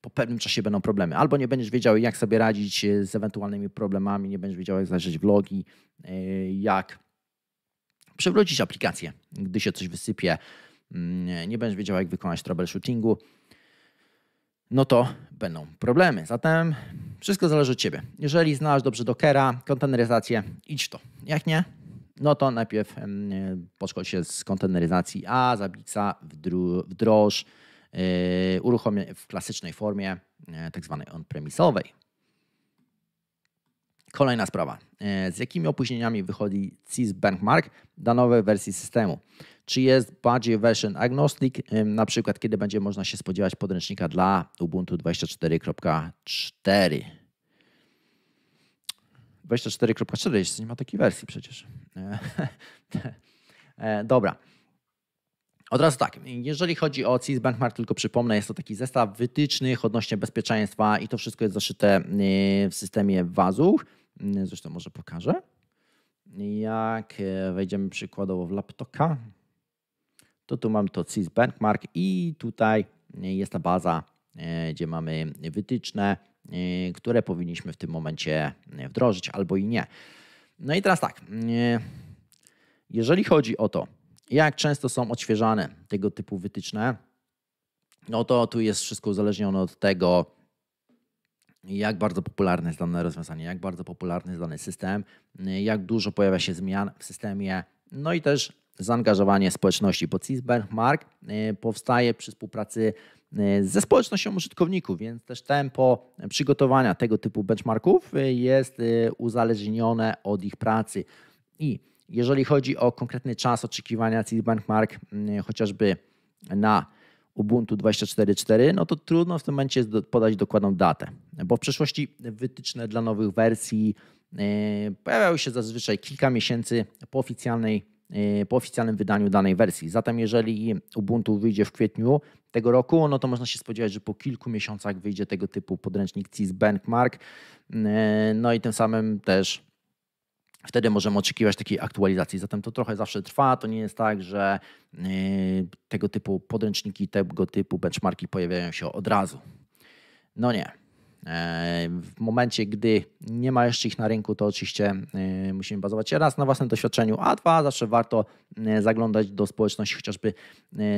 po pewnym czasie będą problemy. Albo nie będziesz wiedział, jak sobie radzić z ewentualnymi problemami, nie będziesz wiedział, jak zajrzeć vlogi, jak przewrócić aplikację, gdy się coś wysypie, mm, nie będziesz wiedział, jak wykonać troubleshootingu, no to będą problemy. Zatem wszystko zależy od Ciebie. Jeżeli znasz dobrze Dockera, konteneryzację, idź to. Jak nie, no to najpierw poszkodź się z konteneryzacji A, zabica, wdroż, y, uruchomię w klasycznej formie, y, tak zwanej on-premisowej. Kolejna sprawa. E, z jakimi opóźnieniami wychodzi CIS benchmark dla nowej wersji systemu? Czy jest bardziej version agnostic, e, na przykład kiedy będzie można się spodziewać podręcznika dla Ubuntu 24.4? 24.4 jeszcze nie ma takiej wersji przecież. E, [LAUGHS] dobra. Od razu tak, jeżeli chodzi o CIS Benchmark, tylko przypomnę, jest to taki zestaw wytycznych odnośnie bezpieczeństwa i to wszystko jest zaszyte w systemie WAZUH. Mm, zresztą może pokażę. Jak e, wejdziemy przykładowo w laptopa, to tu mam to CIS Benchmark i tutaj jest ta baza, e, gdzie mamy wytyczne, e, które powinniśmy w tym momencie wdrożyć albo i nie. No i teraz tak, jeżeli chodzi o to, jak często są odświeżane tego typu wytyczne, no to tu jest wszystko uzależnione od tego, jak bardzo popularne jest dane rozwiązanie, jak bardzo popularny jest dany system, jak dużo pojawia się zmian w systemie, no i też zaangażowanie społeczności, bo benchmark e, powstaje przy współpracy e, ze społecznością użytkowników, więc też tempo przygotowania tego typu benchmarków e, jest uzależnione od ich pracy. I jeżeli chodzi o konkretny czas oczekiwania benchmark, chociażby na Ubuntu 24.4, no to trudno w tym momencie podać dokładną datę, bo w przeszłości wytyczne dla nowych wersji e, pojawiały się zazwyczaj kilka miesięcy po oficjalnej e, po oficjalnym wydaniu danej wersji. Zatem jeżeli Ubuntu wyjdzie w kwietniu tego roku, no to można się spodziewać, że po kilku miesiącach wyjdzie tego typu podręcznik CIS Benchmark. E, no i tym samym też wtedy możemy oczekiwać takiej aktualizacji. Zatem to trochę zawsze trwa. To nie jest tak, że y, tego typu podręczniki, tego typu benchmarki pojawiają się od razu. No nie. E, w momencie, gdy nie ma jeszcze ich na rynku, to oczywiście y, musimy bazować raz na własnym doświadczeniu, a dwa zawsze warto y, zaglądać do społeczności chociażby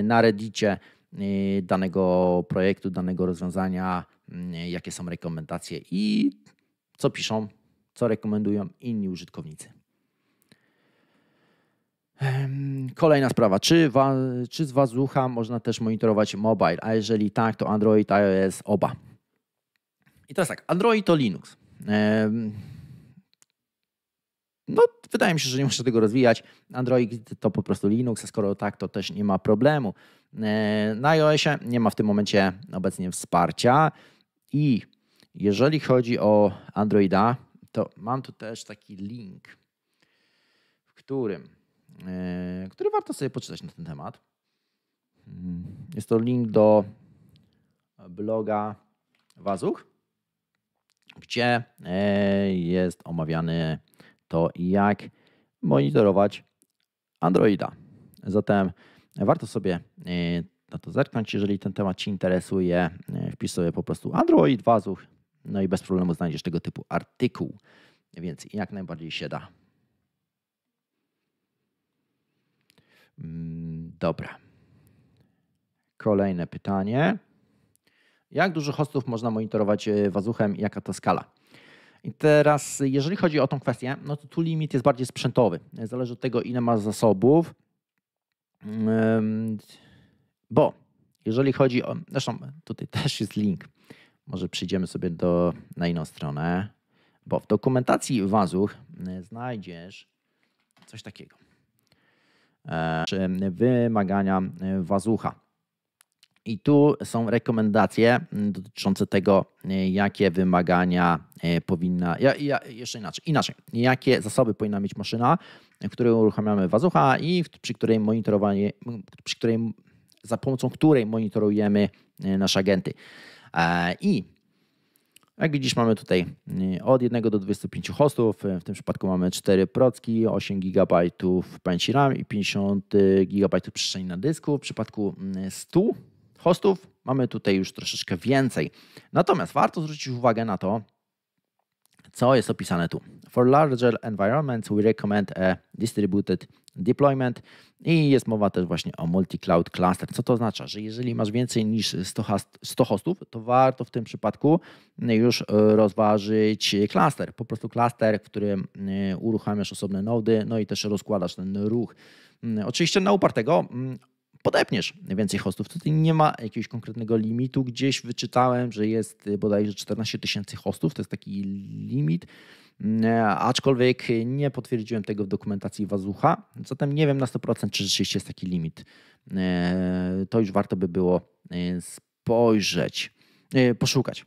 na Reddicie danego projektu, danego rozwiązania, jakie są rekomendacje i co piszą co rekomendują inni użytkownicy. Kolejna sprawa, czy, wa, czy z Wazucha można też monitorować mobile, a jeżeli tak, to Android, iOS, oba. I teraz tak, Android to Linux. No, wydaje mi się, że nie muszę tego rozwijać. Android to po prostu Linux, a skoro tak, to też nie ma problemu. Na iOSie nie ma w tym momencie obecnie wsparcia i jeżeli chodzi o Androida, to mam tu też taki link, w którym, e, który warto sobie poczytać na ten temat. Mm, jest to link do bloga Wazuch, gdzie e, jest omawiany to, jak monitorować Androida. Zatem warto sobie e, na to zerknąć, jeżeli ten temat Ci interesuje. Wpisz sobie po prostu Android Wazuch no i bez problemu znajdziesz tego typu artykuł, więc jak najbardziej się da. Mm, dobra. Kolejne pytanie. Jak dużo hostów można monitorować e, wazuchem i jaka to skala? I teraz, jeżeli chodzi o tą kwestię, no to tu limit jest bardziej sprzętowy. Zależy od tego, ile masz zasobów. Bo jeżeli chodzi o. Zresztą tutaj też jest link. Może przyjdziemy sobie do, na inną stronę, bo w dokumentacji Wazuch e, znajdziesz coś takiego. E, czy wymagania e, Wazucha. I tu są rekomendacje dotyczące tego, jakie wymagania powinna. Ja, ja, jeszcze inaczej, inaczej, jakie zasoby powinna mieć maszyna, w której uruchamiamy wazucha i przy której monitorowanie, przy której, za pomocą której monitorujemy nasze agenty. E, I jak widzisz, mamy tutaj e, od 1 do 25 hostów. E, w tym przypadku mamy 4 procki, 8 GB pamięci RAM i 50 GB przestrzeni na dysku. W przypadku 100 mm, hostów mamy tutaj już troszeczkę więcej. Natomiast warto zwrócić uwagę na to, co jest opisane tu. For larger environments we recommend a distributed deployment i jest mowa też właśnie o multi-cloud cluster. Co to oznacza? Że jeżeli masz więcej niż 100 hostów, to warto w tym przypadku y, już y, rozważyć cluster. Po prostu cluster, w którym y, uruchamiasz osobne nody, no i też rozkładasz ten ruch. Oczywiście na upartego mm, podepniesz więcej hostów. Tutaj nie ma jakiegoś konkretnego limitu. Gdzieś wyczytałem, że jest e, bodajże 14 tysięcy hostów, to jest taki limit. E, aczkolwiek nie potwierdziłem tego w dokumentacji Wazucha, zatem nie wiem na 100%, czy rzeczywiście jest taki limit. E, to już warto by było spojrzeć, poszukać.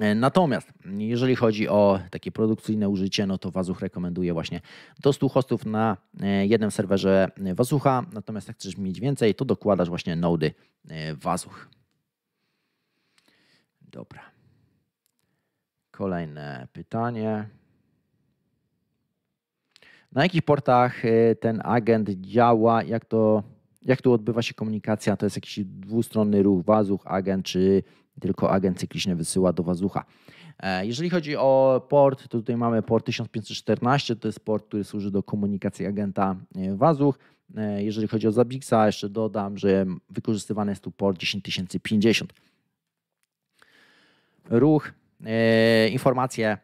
E, natomiast jeżeli chodzi o takie produkcyjne użycie, no to Wazuch rekomenduje właśnie do 100 hostów na e, jednym serwerze Wazucha. Natomiast jak chcesz mieć więcej, to dokładasz właśnie nody e, Wazuch. Dobra. Kolejne pytanie. Na jakich portach ten agent działa? Jak to jak tu odbywa się komunikacja? To jest jakiś dwustronny ruch, wazuch, agent, czy tylko agent cykliczny wysyła do Wazucha. E, jeżeli chodzi o port, to tutaj mamy port 1514, to jest port, który służy do komunikacji agenta e, Wazuch. E, jeżeli chodzi o Zabixa, jeszcze dodam, że wykorzystywany jest tu port 10050. Ruch, informacje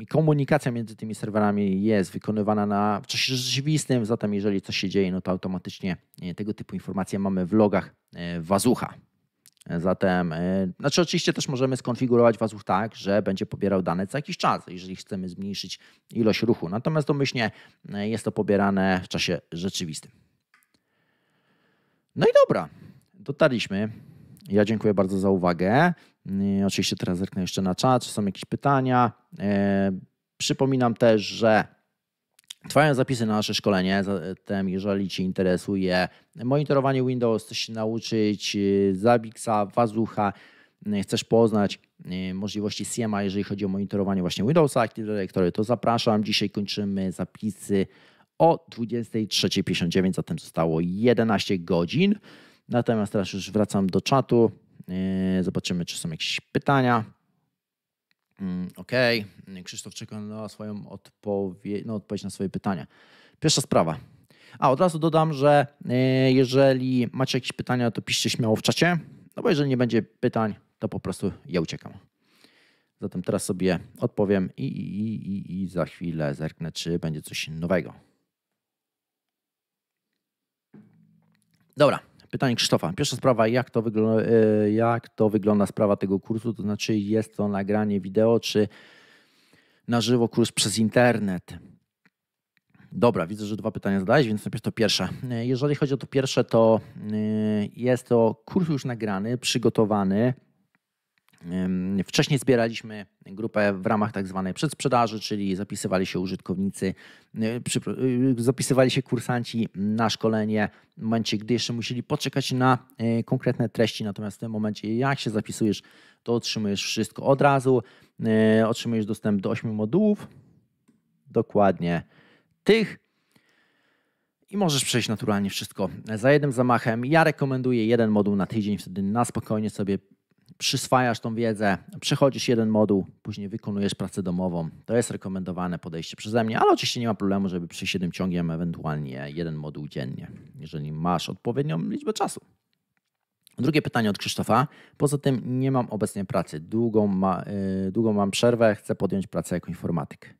i komunikacja między tymi serwerami jest wykonywana na, w czasie rzeczywistym, zatem jeżeli coś się dzieje, no to automatycznie tego typu informacje mamy w logach Wazucha. Zatem, y, znaczy oczywiście też możemy skonfigurować wazów tak, że będzie pobierał dane co jakiś czas, jeżeli chcemy zmniejszyć ilość ruchu. Natomiast domyślnie y, jest to pobierane w czasie rzeczywistym. No i dobra, dotarliśmy. Ja dziękuję bardzo za uwagę. Y, oczywiście teraz zerknę jeszcze na czat, czy są jakieś pytania. Przypominam też, że Trwają zapisy na nasze szkolenie, zatem jeżeli Ci interesuje monitorowanie Windows, chcesz się nauczyć y, Zabixa, Wazucha, y, chcesz poznać y, możliwości CMA, jeżeli chodzi o monitorowanie właśnie Windowsa, Active Directory, to zapraszam. Dzisiaj kończymy zapisy o 23.59, zatem zostało 11 godzin. Natomiast teraz już wracam do czatu. Zobaczymy, czy są jakieś pytania. Mm, okej, okay. Krzysztof czeka na swoją odpowiedź, no, odpowiedź na swoje pytania. Pierwsza sprawa. A od razu dodam, że e, jeżeli macie jakieś pytania, to piszcie śmiało w czacie, no bo jeżeli nie będzie pytań, to po prostu ja uciekam. Zatem teraz sobie odpowiem i, i, i, i za chwilę zerknę, czy będzie coś nowego. Dobra. Pytanie Krzysztofa. Pierwsza sprawa, jak to, wygląda, e, jak to wygląda sprawa tego kursu, to znaczy jest to nagranie wideo, czy na żywo kurs przez internet? Dobra, widzę, że dwa pytania zadałeś, więc najpierw to pierwsze. E, jeżeli chodzi o to pierwsze, to e, jest to kurs już nagrany, przygotowany, Wcześniej zbieraliśmy grupę w ramach tak zwanej przedsprzedaży, czyli zapisywali się użytkownicy, e, e, zapisywali się kursanci na szkolenie w momencie, gdy jeszcze musieli poczekać na e, konkretne treści. Natomiast w tym momencie, jak się zapisujesz, to otrzymujesz wszystko od razu. Otrzymujesz dostęp do 8 modułów, dokładnie tych i możesz przejść naturalnie wszystko za jednym zamachem. Ja rekomenduję jeden moduł na tydzień, wtedy na spokojnie sobie przyswajasz tą wiedzę, przechodzisz jeden moduł, później wykonujesz pracę domową. To jest rekomendowane podejście przeze mnie, ale oczywiście nie ma problemu, żeby przyjść jednym ciągiem, ewentualnie jeden moduł dziennie, jeżeli masz odpowiednią liczbę czasu. Drugie pytanie od Krzysztofa. Poza tym nie mam obecnie pracy. Długą, ma, yy, długą mam przerwę, chcę podjąć pracę jako informatyk.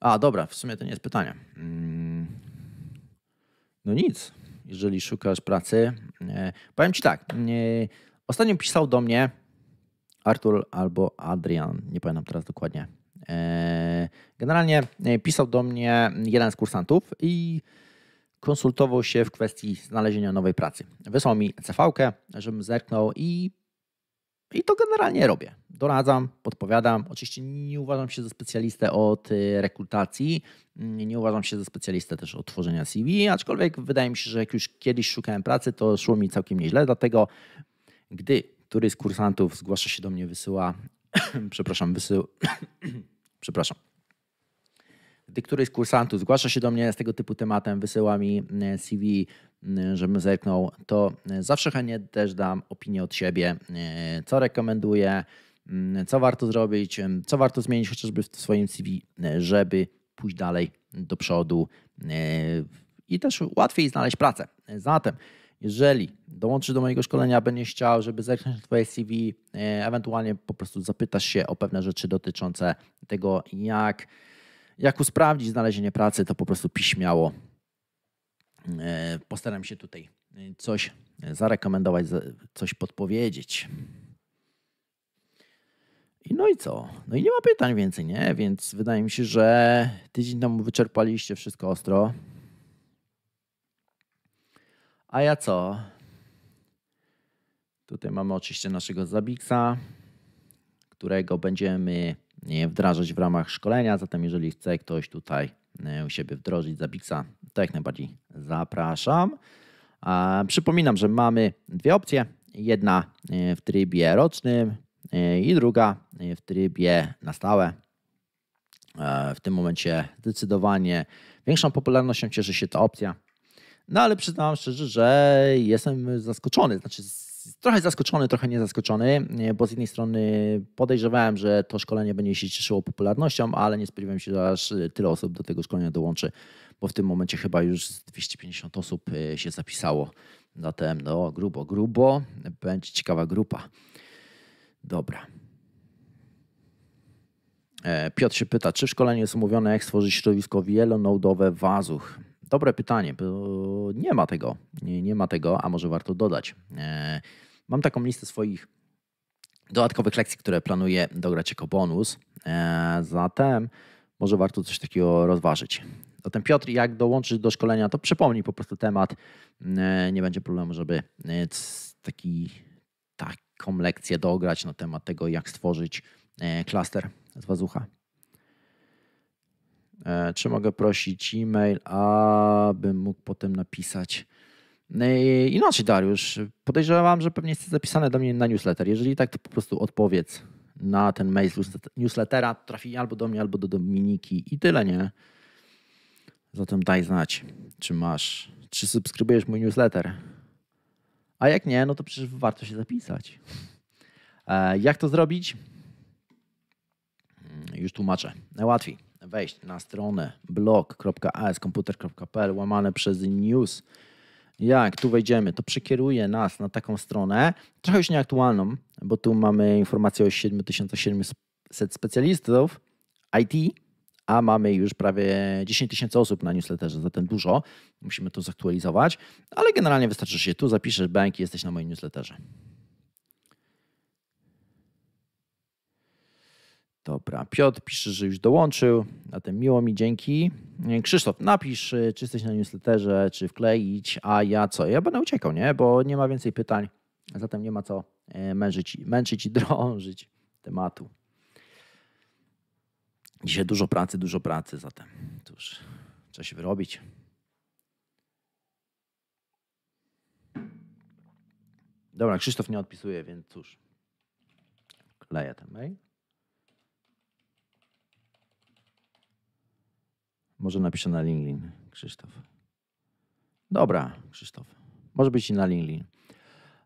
A, dobra, w sumie to nie jest pytanie. Mm. No nic jeżeli szukasz pracy. E, powiem Ci tak, e, ostatnio pisał do mnie Artur albo Adrian, nie pamiętam teraz dokładnie. E, generalnie pisał do mnie jeden z kursantów i konsultował się w kwestii znalezienia nowej pracy. Wysłał mi CV-kę, żebym zerknął i i to generalnie robię. Doradzam, podpowiadam. Oczywiście nie uważam się za specjalistę od y, rekrutacji, mm, nie uważam się za specjalistę też od tworzenia CV, aczkolwiek wydaje mi się, że jak już kiedyś szukałem pracy, to szło mi całkiem nieźle, dlatego gdy któryś z kursantów zgłasza się do mnie, wysyła, [COUGHS] przepraszam, wysył, [COUGHS] przepraszam, gdy któryś z kursantów zgłasza się do mnie z tego typu tematem, wysyła mi y, CV, Y, żebym zerknął, to y, zawsze chętnie też dam opinię od siebie, y, co rekomenduję, co warto zrobić, co warto zmienić chociażby w swoim CV, żeby pójść dalej do przodu i też łatwiej znaleźć pracę. Zatem, jeżeli dołączysz do mojego szkolenia, będziesz chciał, żeby zerknąć na Twoje CV, ewentualnie po prostu zapytasz się o pewne rzeczy dotyczące tego, jak, jak usprawnić znalezienie pracy, to po prostu piśmiało E, postaram się tutaj e, coś e, zarekomendować, coś podpowiedzieć. I no i co? No i nie ma pytań więcej, nie? Więc wydaje mi się, że tydzień temu wyczerpaliście wszystko ostro. A ja co? Tutaj mamy oczywiście naszego Zabixa, którego będziemy wdrażać w ramach szkolenia. Zatem, jeżeli chce ktoś tutaj E, u siebie wdrożyć za Bixa, to jak najbardziej zapraszam. Przypominam, że mamy dwie opcje. Jedna e, w trybie rocznym e, i druga w trybie na stałe. W tym momencie zdecydowanie większą popularnością cieszy się ta opcja. No ale przyznam szczerze, że jestem zaskoczony. Znaczy trochę zaskoczony, trochę niezaskoczony, bo z jednej strony podejrzewałem, że to szkolenie będzie się cieszyło popularnością, ale nie spodziewałem się, że aż tyle osób do tego szkolenia dołączy, bo w tym momencie chyba już 250 osób e, się zapisało. Zatem no grubo, grubo, będzie ciekawa grupa. Dobra. E, Piotr się pyta, czy w szkoleniu jest umówione, jak stworzyć środowisko wielonodowe w Azuch? dobre pytanie, bo nie ma tego. Nie, nie ma tego, a może warto dodać. E, mam taką listę swoich dodatkowych lekcji, które planuję dograć jako bonus. E, zatem może warto coś takiego rozważyć. Zatem Piotr, jak dołączyć do szkolenia, to przypomnij po prostu temat. E, nie będzie problemu, żeby taki, taką lekcję dograć na temat tego, jak stworzyć klaster z Wazucha. E, czy mogę prosić e-mail, abym mógł potem napisać? No inaczej, Dariusz, podejrzewam, że pewnie jesteś zapisany do mnie na newsletter. Jeżeli tak, to po prostu odpowiedz na ten mail newslettera. Trafi albo do mnie, albo do Dominiki i tyle, nie? Zatem daj znać, czy masz, czy subskrybujesz mój newsletter. A jak nie, no to przecież warto się zapisać. E, jak to zrobić? Mm, już tłumaczę. Najłatwiej wejść na stronę blog.askomputer.pl łamane przez news. Jak tu wejdziemy, to przekieruje nas na taką stronę, trochę już nieaktualną, bo tu mamy informację o 7700 specjalistów IT, a mamy już prawie 10 tysięcy osób na newsletterze, zatem dużo. Musimy to zaktualizować, ale generalnie wystarczy, że się tu zapiszesz, bank i jesteś na moim newsletterze. Dobra, Piotr pisze, że już dołączył. Na tym miło mi, dzięki. E, Krzysztof, napisz, e, czy jesteś na newsletterze, czy wkleić, a ja co? Ja będę uciekał, nie? Bo nie ma więcej pytań, zatem nie ma co e, męczyć, męczyć i [LAUGHS] drążyć tematu. Dzisiaj dużo pracy, dużo pracy, zatem cóż, trzeba się wyrobić. Dobra, Krzysztof nie odpisuje, więc cóż, kleję ten mail. Może napiszę na LinkedIn, Krzysztof. Dobra, Krzysztof. Może być i na LinkedIn.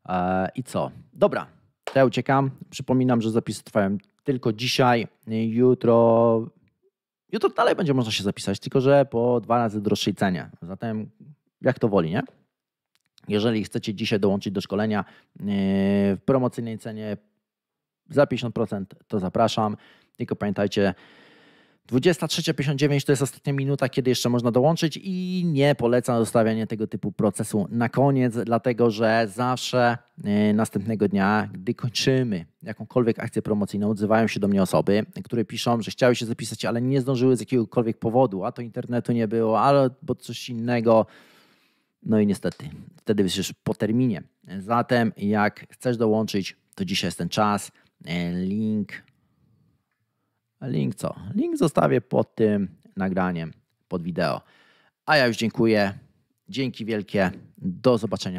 Eee, I co? Dobra, to ja uciekam. Przypominam, że zapisy trwają tylko dzisiaj. Jutro. Jutro dalej będzie można się zapisać, tylko że po dwa razy droższej cenie. Zatem jak to woli, nie? Jeżeli chcecie dzisiaj dołączyć do szkolenia e, w promocyjnej cenie za 50%, to zapraszam. Tylko pamiętajcie, 23.59 to jest ostatnia minuta, kiedy jeszcze można dołączyć i nie polecam zostawiania tego typu procesu na koniec, dlatego że zawsze e, następnego dnia, gdy kończymy jakąkolwiek akcję promocyjną, odzywają się do mnie osoby, które piszą, że chciały się zapisać, ale nie zdążyły z jakiegokolwiek powodu, a to internetu nie było, ale bo coś innego. No i niestety, wtedy wyszesz po terminie. Zatem jak chcesz dołączyć, to dzisiaj jest ten czas. E, link Link co? Link zostawię pod tym nagraniem, pod wideo. A ja już dziękuję. Dzięki wielkie. Do zobaczenia.